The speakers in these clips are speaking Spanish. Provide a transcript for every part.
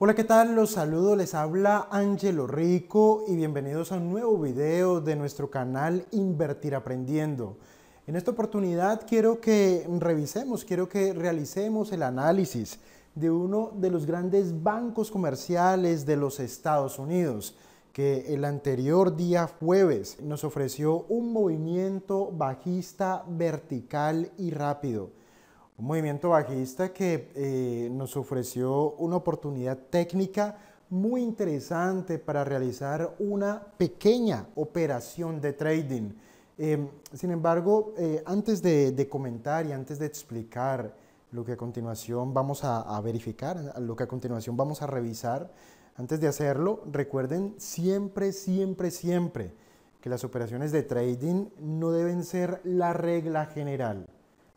Hola, ¿qué tal? Los saludo, les habla Angelo Rico y bienvenidos a un nuevo video de nuestro canal Invertir Aprendiendo. En esta oportunidad quiero que revisemos, quiero que realicemos el análisis de uno de los grandes bancos comerciales de los Estados Unidos que el anterior día jueves nos ofreció un movimiento bajista vertical y rápido un movimiento bajista que eh, nos ofreció una oportunidad técnica muy interesante para realizar una pequeña operación de trading. Em, sin embargo, eh, antes de, comentar y antes de explicar lo que a continuación vamos a verificar, lo que a continuación vamos a revisar, antes de hacerlo, recuerden siempre, siempre, siempre que las operaciones de trading no deben ser la regla general.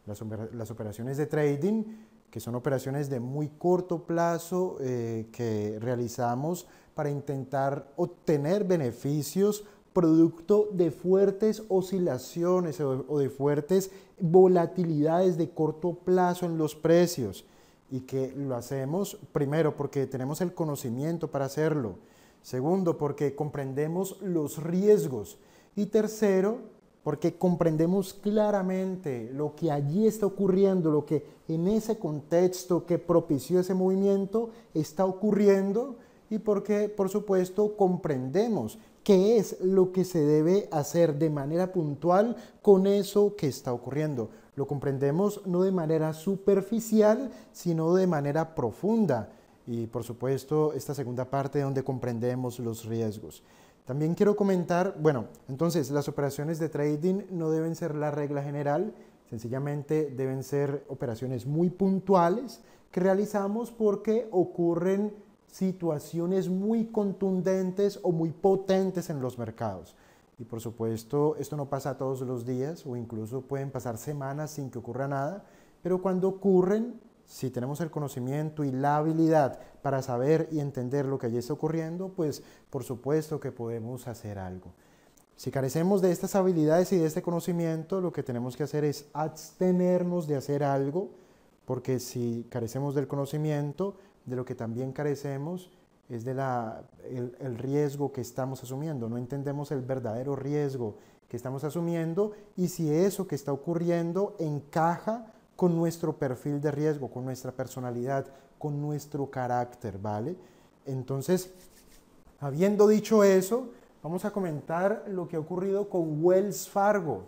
Las, operaciones de trading, que son operaciones de muy corto plazo eh, que realizamos para intentar obtener beneficios producto de fuertes oscilaciones o de fuertes volatilidades de corto plazo en los precios y que lo hacemos primero porque tenemos el conocimiento para hacerlo, segundo porque comprendemos los riesgos y tercero porque comprendemos claramente lo que allí está ocurriendo, lo que en ese contexto que propició ese movimiento está ocurriendo y porque, por supuesto, comprendemos qué es lo que se debe hacer de manera puntual con eso que está ocurriendo. Lo comprendemos no de manera superficial, sino de manera profunda. Y por supuesto, esta segunda parte donde comprendemos los riesgos. También quiero comentar, bueno, entonces las operaciones de trading no deben ser la regla general, sencillamente deben ser operaciones muy puntuales que realizamos porque ocurren situaciones muy contundentes o muy potentes en los mercados. Y por supuesto, esto no pasa todos los días o incluso pueden pasar semanas sin que ocurra nada, pero cuando ocurren si tenemos el conocimiento y la habilidad para saber y entender lo que allí está ocurriendo, pues por supuesto que podemos hacer algo. Si carecemos de estas habilidades y de este conocimiento, lo que tenemos que hacer es abstenernos de hacer algo, porque si carecemos del conocimiento, de lo que también carecemos es de la, el riesgo que estamos asumiendo. No entendemos el verdadero riesgo que estamos asumiendo y si eso que está ocurriendo encaja con nuestro perfil de riesgo, con nuestra personalidad, con nuestro carácter, ¿vale? Entonces, habiendo dicho eso, vamos a comentar lo que ha ocurrido con Wells Fargo,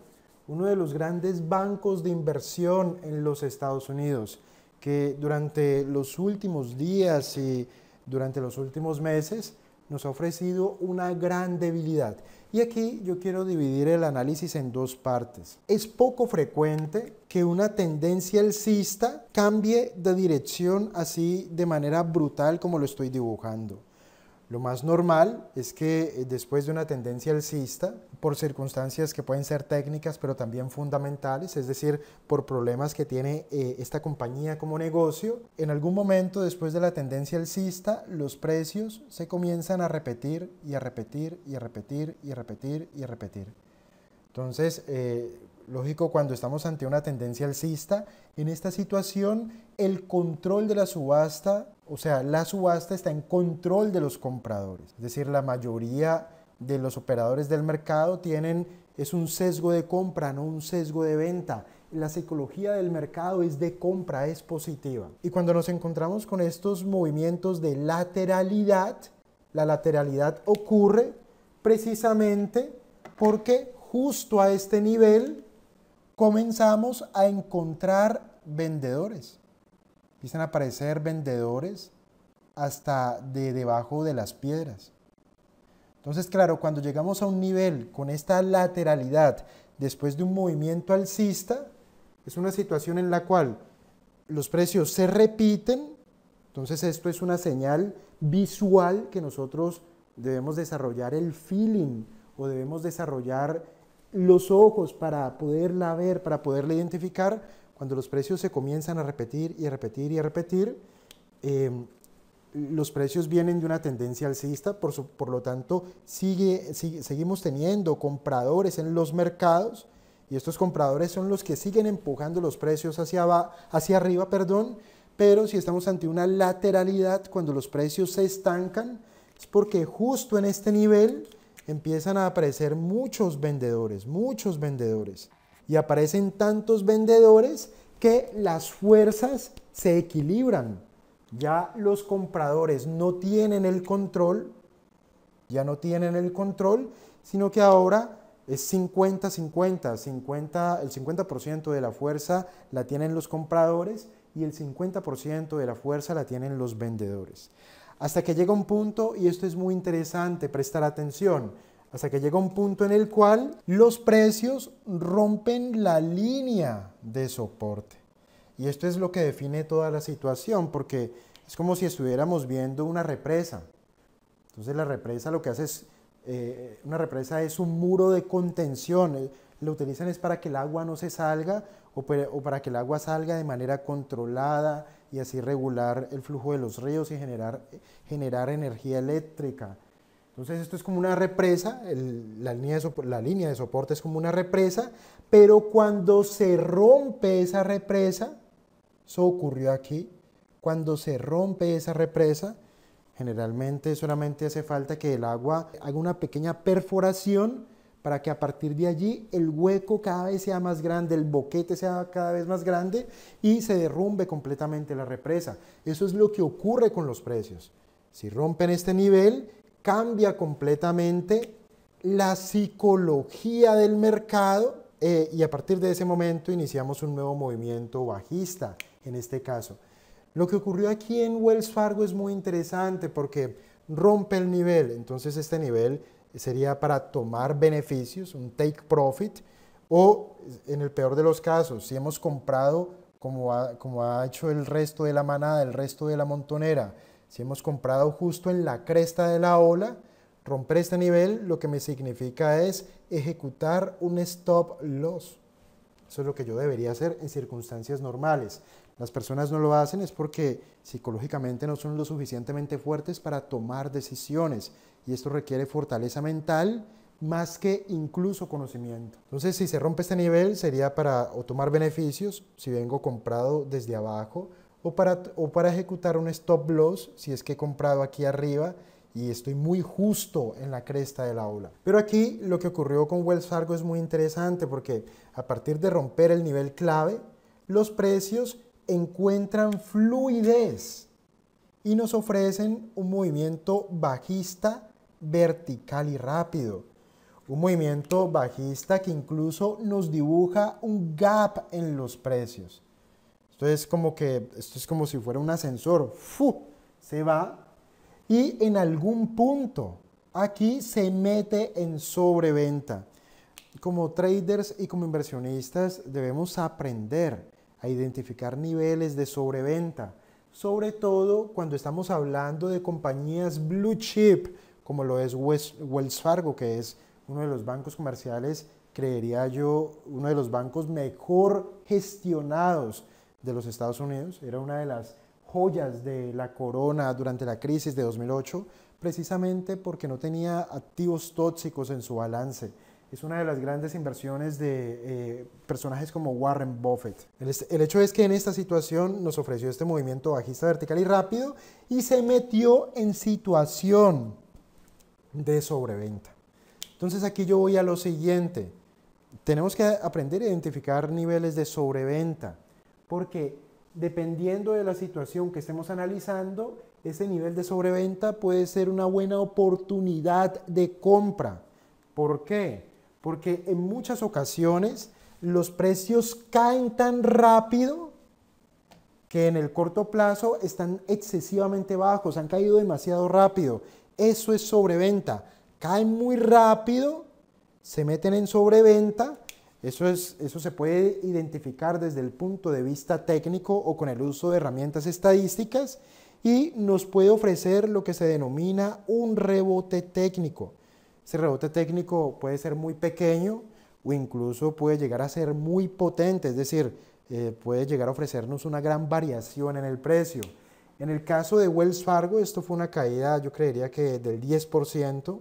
uno de los grandes bancos de inversión en los Estados Unidos, que durante los últimos días y durante los últimos meses nos ha ofrecido una gran debilidad. Y aquí yo quiero dividir el análisis en dos partes. Es poco frecuente que una tendencia alcista cambie de dirección así de manera brutal como lo estoy dibujando. Lo más normal es que eh, después de una tendencia alcista, por circunstancias que pueden ser técnicas, pero también fundamentales, es decir, por problemas que tiene eh, esta compañía como negocio, en algún momento después de la tendencia alcista, los precios se comienzan a repetir y a repetir y a repetir y a repetir y a repetir. Entonces, eh, Lógico, cuando estamos ante una tendencia alcista, en esta situación el control de la subasta, o sea, la subasta está en control de los compradores. Es decir, la mayoría de los operadores del mercado tienen, es un sesgo de compra, no un sesgo de venta. La psicología del mercado es de compra, es positiva. Y cuando nos encontramos con estos movimientos de lateralidad, la lateralidad ocurre precisamente porque justo a este nivel comenzamos a encontrar vendedores. Empiezan a aparecer vendedores hasta de debajo de las piedras. Entonces, claro, cuando llegamos a un nivel con esta lateralidad después de un movimiento alcista, es una situación en la cual los precios se repiten, entonces esto es una señal visual que nosotros debemos desarrollar el feeling o debemos desarrollar los ojos para poderla ver, para poderla identificar, cuando los precios se comienzan a repetir y repetir y repetir, em, los precios vienen de una tendencia alcista, por, por lo tanto seguimos teniendo compradores en los mercados y estos compradores son los que siguen empujando los precios hacia, hacia arriba, perdón, pero si estamos ante una lateralidad, cuando los precios se estancan, es porque justo en este nivel empiezan a aparecer muchos vendedores, muchos vendedores. Y aparecen tantos vendedores que las fuerzas se equilibran. Ya los compradores no tienen el control, ya no tienen el control, sino que ahora es 50-50, 50, el 50% de la fuerza la tienen los compradores y el 50% de la fuerza la tienen los vendedores hasta que llega un punto, y esto es muy interesante, prestar atención, hasta que llega un punto en el cual los precios rompen la línea de soporte. Y esto es lo que define toda la situación, porque es como si estuviéramos viendo una represa. Entonces la represa lo que hace es, eh, una represa es un muro de contención, eh, lo utilizan es para que el agua no se salga o para, que el agua salga de manera controlada y así regular el flujo de los ríos y generar, energía eléctrica. Entonces esto es como una represa, línea la línea de soporte es como una represa, pero cuando se rompe esa represa, eso ocurrió aquí, cuando se rompe esa represa, generalmente solamente hace falta que el agua haga una pequeña perforación para que a partir de allí el hueco cada vez sea más grande, el boquete sea cada vez más grande y se derrumbe completamente la represa. Eso es lo que ocurre con los precios. Si rompen este nivel, cambia completamente la psicología del mercado eh, y a partir de ese momento iniciamos un nuevo movimiento bajista en este caso. Lo que ocurrió aquí en Wells Fargo es muy interesante porque rompe el nivel, entonces este nivel sería para tomar beneficios, un take profit, o en el peor de los casos, si hemos comprado, como ha, hecho el resto de la manada, el resto de la montonera, si hemos comprado justo en la cresta de la ola, romper este nivel lo que me significa es ejecutar un stop loss. Eso es lo que yo debería hacer en circunstancias normales. Las personas no lo hacen es porque psicológicamente no son lo suficientemente fuertes para tomar decisiones y esto requiere fortaleza mental más que incluso conocimiento. Entonces, si se rompe este nivel, sería para o tomar beneficios, si vengo comprado desde abajo, o para, o para ejecutar un stop loss, si es que he comprado aquí arriba y estoy muy justo en la cresta de la aula. Pero aquí lo que ocurrió con Wells Fargo es muy interesante porque a partir de romper el nivel clave, los precios encuentran fluidez y nos ofrecen un movimiento bajista vertical y rápido. Un movimiento bajista que incluso nos dibuja un gap en los precios. Esto es como que esto es como si fuera un ascensor, ¡Fu! se va y en algún punto aquí se mete en sobreventa. Como traders y como inversionistas debemos aprender a identificar niveles de sobreventa, sobre todo cuando estamos hablando de compañías blue chip, como lo es Wells Fargo, que es uno de los bancos comerciales, creería yo, uno de los bancos mejor gestionados de los Estados Unidos. Era una de las joyas de la corona durante la crisis de 2008, precisamente porque no tenía activos tóxicos en su balance es una de las grandes inversiones de eh, personajes como Warren Buffett. El, el, hecho es que en esta situación nos ofreció este movimiento bajista vertical y rápido y se metió en situación de sobreventa. Entonces aquí yo voy a lo siguiente. Tenemos que aprender a identificar niveles de sobreventa porque dependiendo de la situación que estemos analizando, ese nivel de sobreventa puede ser una buena oportunidad de compra. ¿Por qué? porque en muchas ocasiones los precios caen tan rápido que en el corto plazo están excesivamente bajos, han caído demasiado rápido. Eso es sobreventa. Caen muy rápido, se meten en sobreventa. Eso, se puede identificar desde el punto de vista técnico o con el uso de herramientas estadísticas y nos puede ofrecer lo que se denomina un rebote técnico. Ese rebote técnico puede ser muy pequeño o incluso puede llegar a ser muy potente, es decir, eh, puede llegar a ofrecernos una gran variación en el precio. En el caso de Wells Fargo, esto fue una caída, yo creería que del 10%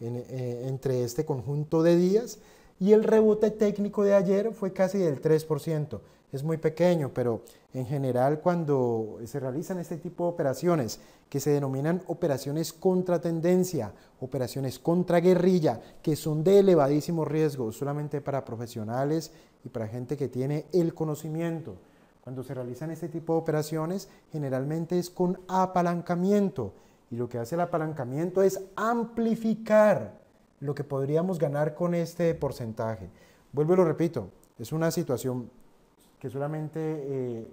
eh, entre este conjunto de días. Y el rebote técnico de ayer fue casi del 3%. Es muy pequeño, pero en general cuando se realizan este tipo de operaciones, que se denominan operaciones contra tendencia, operaciones contra guerrilla, que son de elevadísimo riesgo solamente para profesionales y para gente que tiene el conocimiento. Cuando se realizan este tipo de operaciones, generalmente es con apalancamiento. Y lo que hace el apalancamiento es amplificar lo que podríamos ganar con este porcentaje. Vuelvo y lo repito, es una situación que solamente, eh,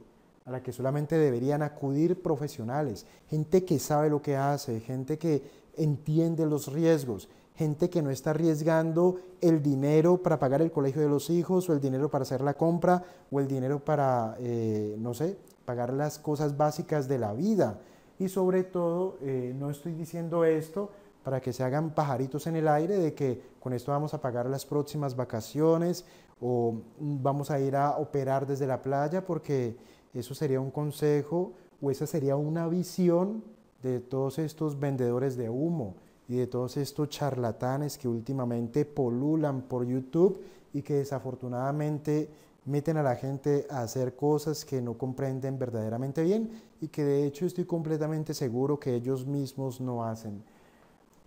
a la que solamente deberían acudir profesionales, gente que sabe lo que hace, gente que entiende los riesgos, gente que no está arriesgando el dinero para pagar el colegio de los hijos o el dinero para hacer la compra o el dinero para, eh, no sé, pagar las cosas básicas de la vida. Y sobre todo, eh, no estoy diciendo esto para que se hagan pajaritos en el aire de que con esto vamos a pagar las próximas vacaciones o vamos a ir a operar desde la playa, porque eso sería un consejo o esa sería una visión de todos estos vendedores de humo y de todos estos charlatanes que últimamente polulan por YouTube y que desafortunadamente meten a la gente a hacer cosas que no comprenden verdaderamente bien y que de hecho estoy completamente seguro que ellos mismos no hacen.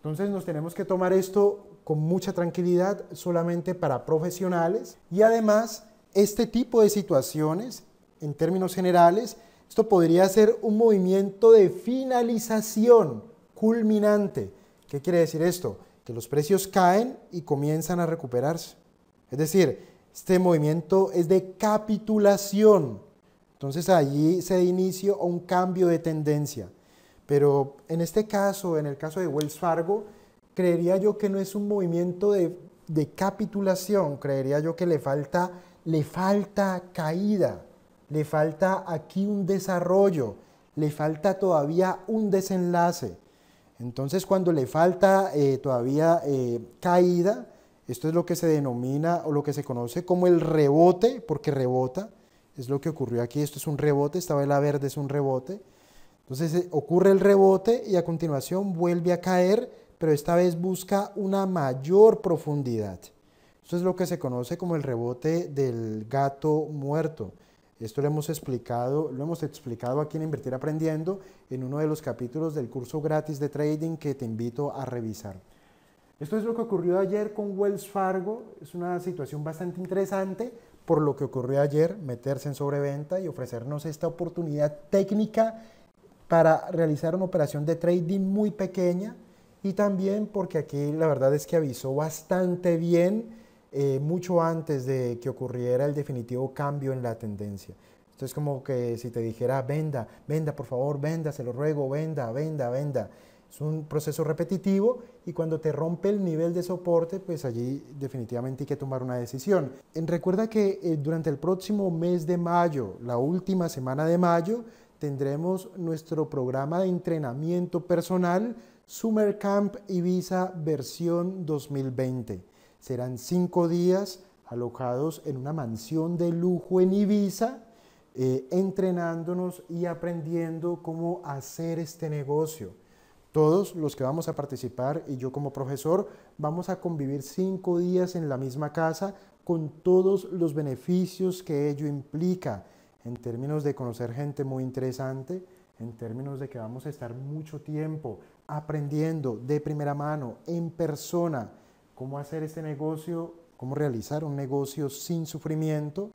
Entonces nos tenemos que tomar esto con mucha tranquilidad solamente para profesionales y además este tipo de situaciones, en términos generales, esto podría ser un movimiento de finalización culminante. ¿Qué quiere decir esto? Que los precios caen y comienzan a recuperarse. Es decir, este movimiento es de capitulación. Entonces allí se da inicio a un cambio de tendencia. Pero en este caso, en el caso de Wells Fargo, creería yo que no es un movimiento de, capitulación, creería yo que le falta, le falta caída, le falta aquí un desarrollo, le falta todavía un desenlace. Entonces cuando le falta eh, todavía eh, caída, esto es lo que se denomina o lo que se conoce como el rebote, porque rebota, es lo que ocurrió aquí, esto es un rebote, esta vela verde es un rebote, entonces eh, ocurre el rebote y a continuación vuelve a caer, pero esta vez busca una mayor profundidad. Esto es lo que se conoce como el rebote del gato muerto. Esto lo hemos explicado, lo hemos explicado aquí en Invertir Aprendiendo en uno de los capítulos del curso gratis de trading que te invito a revisar. Esto es lo que ocurrió ayer con Wells Fargo. Es una situación bastante interesante por lo que ocurrió ayer, meterse en sobreventa y ofrecernos esta oportunidad técnica para realizar una operación de trading muy pequeña y también porque aquí la verdad es que avisó bastante bien eh, mucho antes de que ocurriera el definitivo cambio en la tendencia. esto es como que si te dijera, venda, venda, por favor, venda, se lo ruego, venda, venda, venda. Es un proceso repetitivo y cuando te rompe el nivel de soporte, pues allí definitivamente hay que tomar una decisión. Recuerda que eh, durante el próximo mes de mayo, la última semana de mayo, tendremos nuestro programa de entrenamiento personal Summer Camp Ibiza versión 2020. Serán cinco días alojados en una mansión de lujo en Ibiza, eh, entrenándonos y aprendiendo cómo hacer este negocio. Todos los que vamos a participar y yo como profesor vamos a convivir cinco días en la misma casa con todos los beneficios que ello implica en términos de conocer gente muy interesante, en términos de que vamos a estar mucho tiempo aprendiendo de primera mano, en persona, cómo hacer este negocio, cómo realizar un negocio sin sufrimiento.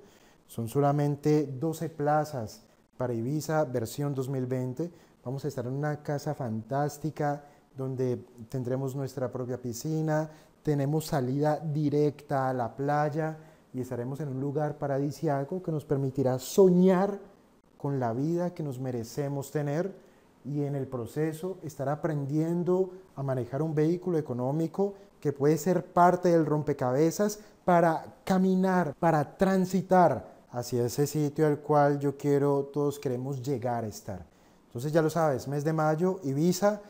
Son solamente 12 plazas para Ibiza versión 2020. Vamos a estar en una casa fantástica donde tendremos nuestra propia piscina, tenemos salida directa a la playa, y estaremos en un lugar paradisiaco que nos permitirá soñar con la vida que nos merecemos tener y en el proceso estar aprendiendo a manejar un vehículo económico que puede ser parte del rompecabezas para caminar, para transitar hacia ese sitio al cual yo quiero, todos queremos llegar a estar. Entonces ya lo sabes, mes de mayo, Ibiza,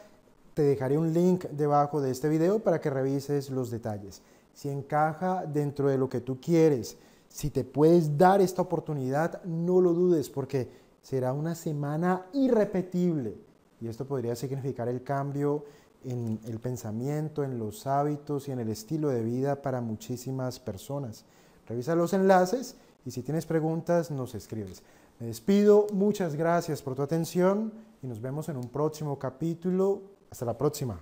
te dejaré un link debajo de este video para que revises los detalles si encaja dentro de lo que tú quieres, si te puedes dar esta oportunidad, no lo dudes porque será una semana irrepetible. Y esto podría significar el cambio en el pensamiento, en los hábitos y en el estilo de vida para muchísimas personas. Revisa los enlaces y si tienes preguntas nos escribes. Me despido, muchas gracias por tu atención y nos vemos en un próximo capítulo. Hasta la próxima.